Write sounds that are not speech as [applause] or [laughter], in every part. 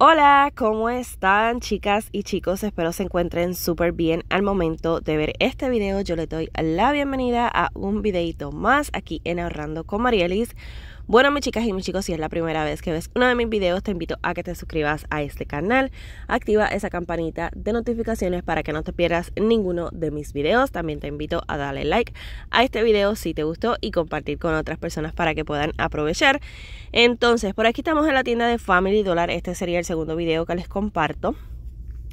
Hola, ¿cómo están chicas y chicos? Espero se encuentren súper bien al momento de ver este video. Yo les doy la bienvenida a un videito más aquí en Ahorrando con Marielis bueno, mis chicas y mis chicos, si es la primera vez que ves uno de mis videos, te invito a que te suscribas a este canal. Activa esa campanita de notificaciones para que no te pierdas ninguno de mis videos. También te invito a darle like a este video si te gustó y compartir con otras personas para que puedan aprovechar. Entonces, por aquí estamos en la tienda de Family Dollar. Este sería el segundo video que les comparto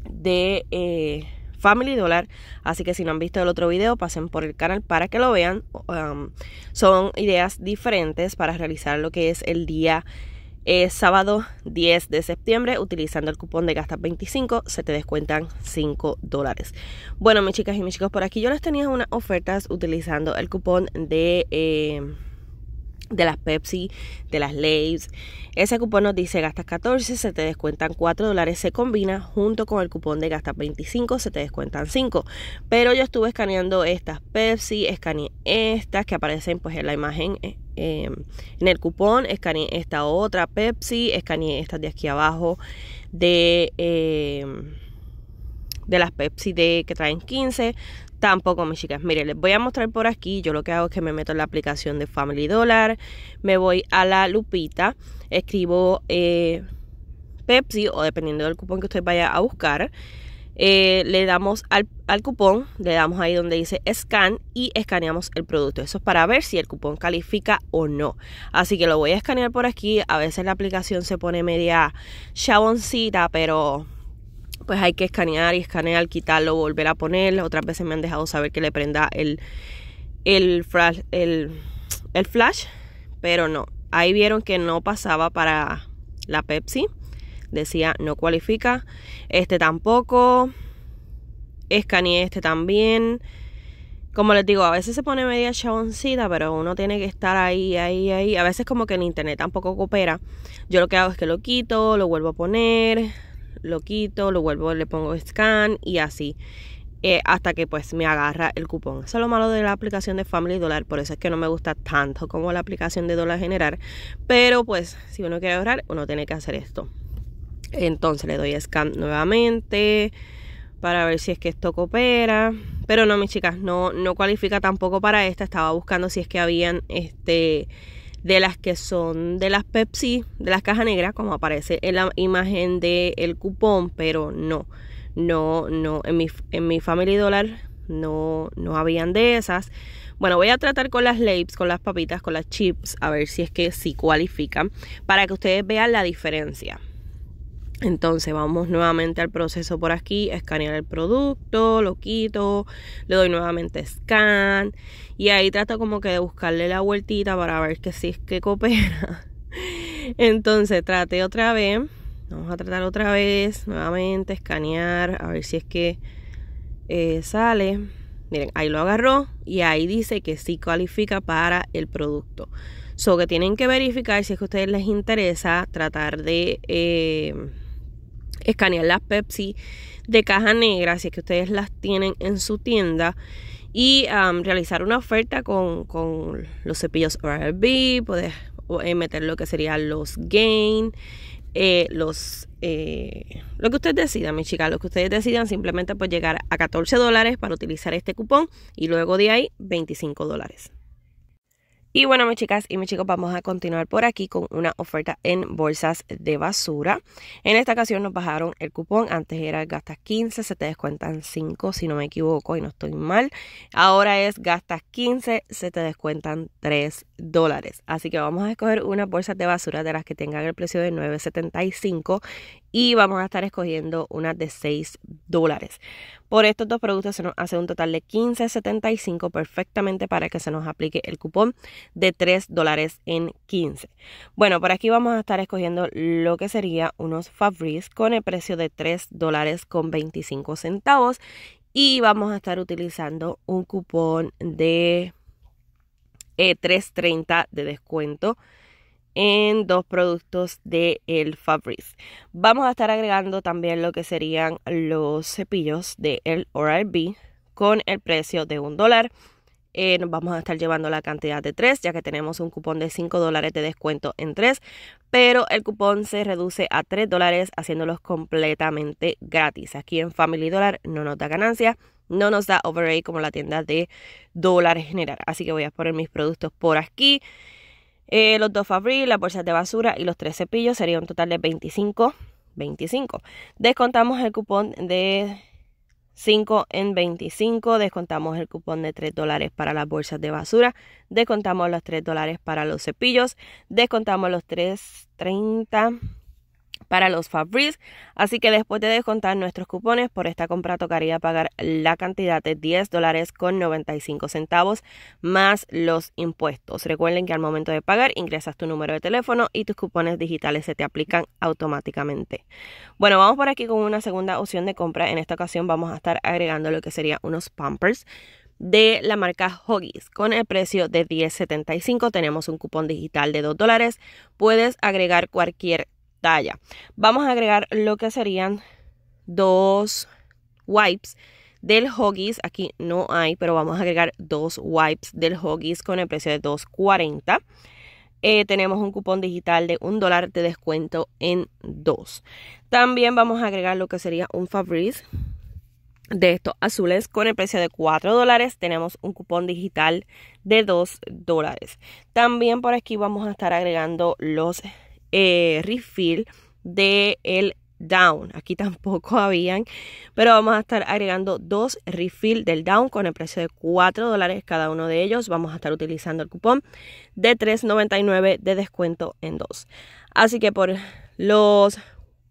de... Eh, Family Dollar. Así que si no han visto el otro video, pasen por el canal para que lo vean. Um, son ideas diferentes para realizar lo que es el día sábado 10 de septiembre. Utilizando el cupón de gastas 25 se te descuentan 5 dólares. Bueno, mis chicas y mis chicos, por aquí yo les tenía unas ofertas utilizando el cupón de... Eh, de las Pepsi, de las Lay's. Ese cupón nos dice gastas 14, se te descuentan 4 dólares, se combina junto con el cupón de gastas 25, se te descuentan 5. Pero yo estuve escaneando estas Pepsi, escaneé estas que aparecen pues en la imagen eh, em, en el cupón, escaneé esta otra Pepsi, escaneé estas de aquí abajo de... Em, de las Pepsi de que traen 15, Tampoco, mis chicas. Mire, les voy a mostrar por aquí. Yo lo que hago es que me meto en la aplicación de Family Dollar. Me voy a la lupita. Escribo eh, Pepsi o dependiendo del cupón que usted vaya a buscar. Eh, le damos al, al, cupón, le damos ahí donde dice scan y escaneamos el producto. Eso es para ver si el cupón califica o no. Así que lo voy a escanear por aquí. A veces la aplicación se pone media chaboncita, pero pues hay que escanear y escanear, quitarlo, volver a poner. Otras veces me han dejado saber que le prenda el, el, flash, pero no. Ahí vieron que no pasaba para la Pepsi. Decía no cualifica. Este tampoco. Escaneé este también. Como les digo, a veces se pone media chaboncita, pero uno tiene que estar ahí, ahí, ahí. A veces como que en internet tampoco coopera. Yo lo que hago es que lo quito, lo vuelvo a poner, lo quito, lo vuelvo, le pongo scan y así. Eh, hasta que pues me agarra el cupón. Eso es lo malo de la aplicación de Family Dollar, por eso es que no me gusta tanto como la aplicación de Dólar General, pero pues si uno quiere ahorrar, uno tiene que hacer esto. Entonces le doy scan nuevamente para ver si es que esto coopera, pero no mis chicas, no no cualifica tampoco para esta, estaba buscando si es que habían este de las que son de las Pepsi, de las cajas negras, como aparece en la imagen del el cupón, pero no, no, no, en mi, en mi Family Dollar no, no habían de esas. Bueno, voy a tratar con las labs, con las papitas, con las chips, a ver si es que sí cualifican, para que ustedes vean la diferencia. Entonces vamos nuevamente al proceso por aquí, escanear el producto, lo quito, le doy nuevamente scan y ahí trato como que de buscarle la vueltita para ver que si es que coopera. [laughs] Entonces trate otra vez, vamos a tratar otra vez, nuevamente escanear, a ver si es que eh, sale. Miren, ahí lo agarró y ahí dice que sí califica para el producto. So que tienen que verificar si es que a ustedes les interesa tratar de... Eh, escanear las Pepsi de caja negra, si es que ustedes las tienen en su tienda, y um, realizar una oferta con, los cepillos RB, poder eh, meter lo que serían los gain, eh, los eh, lo que ustedes decidan, mi chica. lo que ustedes decidan, simplemente pues llegar a 14 dólares para utilizar este cupón y luego de ahí 25 dólares. Y bueno, mis chicas y mis chicos, vamos a continuar por aquí con una oferta en bolsas de basura. En esta ocasión nos bajaron el cupón. Antes era gastas 15, se te descuentan 5 si no me equivoco y no estoy mal. Ahora es gastas 15, se te descuentan 3 dólares. Así que vamos a escoger unas bolsas de basura de las que tengan el precio de 9.75 y vamos a estar escogiendo una de 6 dólares. Por estos dos productos se nos hace un total de 15.75 perfectamente para que se nos aplique el cupón de 3 dólares en 15. Bueno, por aquí vamos a estar escogiendo lo que sería unos Fabrice con el precio de 3 dólares con 25 centavos y vamos a estar utilizando un cupón de eh, 3.30 de descuento en dos productos de el Fabrice. Vamos a estar agregando también lo que serían los cepillos de el Oral-B con el precio de un dólar. Eh, nos vamos a estar llevando la cantidad de tres ya que tenemos un cupón de 5 dólares de descuento en tres pero el cupón se reduce a 3 dólares haciéndolos completamente gratis. Aquí en Family Dollar no nos da ganancia, no nos da overage como la tienda de dólares general. Así que voy a poner mis productos por aquí. Eh, los dos abril las bolsas de basura y los tres cepillos serían un total de 25. 25. Descontamos el cupón de 5 en 25, descontamos el cupón de 3 dólares para las bolsas de basura, descontamos los 3 dólares para los cepillos, descontamos los 3.30 para los Fabrics, Así que después de descontar nuestros cupones por esta compra tocaría pagar la cantidad de 10 dólares con 95 centavos más los impuestos. Recuerden que al momento de pagar ingresas tu número de teléfono y tus cupones digitales se te aplican automáticamente. Bueno, vamos por aquí con una segunda opción de compra. En esta ocasión vamos a estar agregando lo que serían unos Pampers de la marca Hoggies con el precio de 10.75 tenemos un cupón digital de 2 dólares puedes agregar cualquier Vamos a agregar lo que serían dos wipes del Hoggies. Aquí no hay, pero vamos a agregar dos wipes del Hoggies con el precio de 2.40. Eh, tenemos un cupón digital de un dólar de descuento en dos. También vamos a agregar lo que sería un Fabrice de estos azules con el precio de 4 dólares tenemos un cupón digital de 2 dólares también por aquí vamos a estar agregando los eh, refill de el Down. Aquí [laughs] tampoco habían, pero vamos a estar agregando dos refill del Down con el precio de 4 dólares cada uno de ellos. Vamos a estar utilizando el cupón de 3.99 de descuento en dos. Así que por los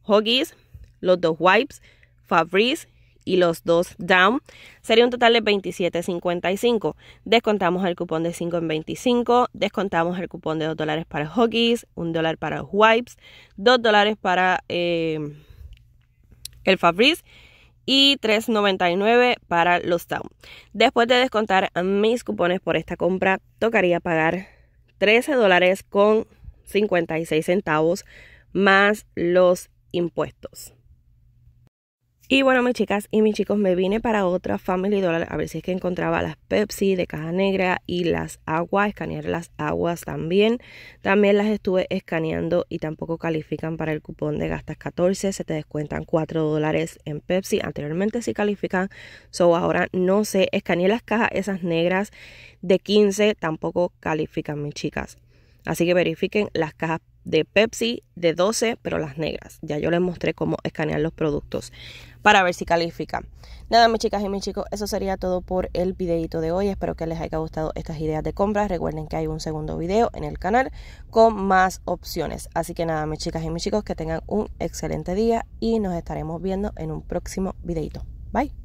hoggies, los dos wipes, Fabrice y los dos down, sería un total de 27.55. Descontamos el cupón de 5 en 25, descontamos el cupón de 2 dólares para hoggies, 1 dólar para wipes, 2 dólares para eh, el fabriz y 3.99 para los down. Después de descontar mis cupones por esta compra, tocaría pagar 13 dólares con 56 centavos más los impuestos. Y bueno, mis chicas y mis chicos, me vine para otra Family Dollar a ver si es que encontraba las Pepsi de caja negra y las aguas, escanear las aguas también. También las estuve escaneando y tampoco califican para el cupón de gastas 14, se te descuentan 4 dólares en Pepsi. Anteriormente sí califican, so ahora no sé. Escaneé las cajas esas negras de 15, tampoco califican mis chicas. Así que verifiquen las cajas de Pepsi de 12, pero las negras. Ya yo les mostré cómo escanear los productos para ver si califica. Nada, mis chicas y mis chicos, eso sería todo por el videito de hoy. Espero que les haya gustado estas ideas de compras. Recuerden que hay un segundo video en el canal con más opciones. Así que nada, mis chicas y mis chicos, que tengan un excelente día y nos estaremos viendo en un próximo videito. Bye.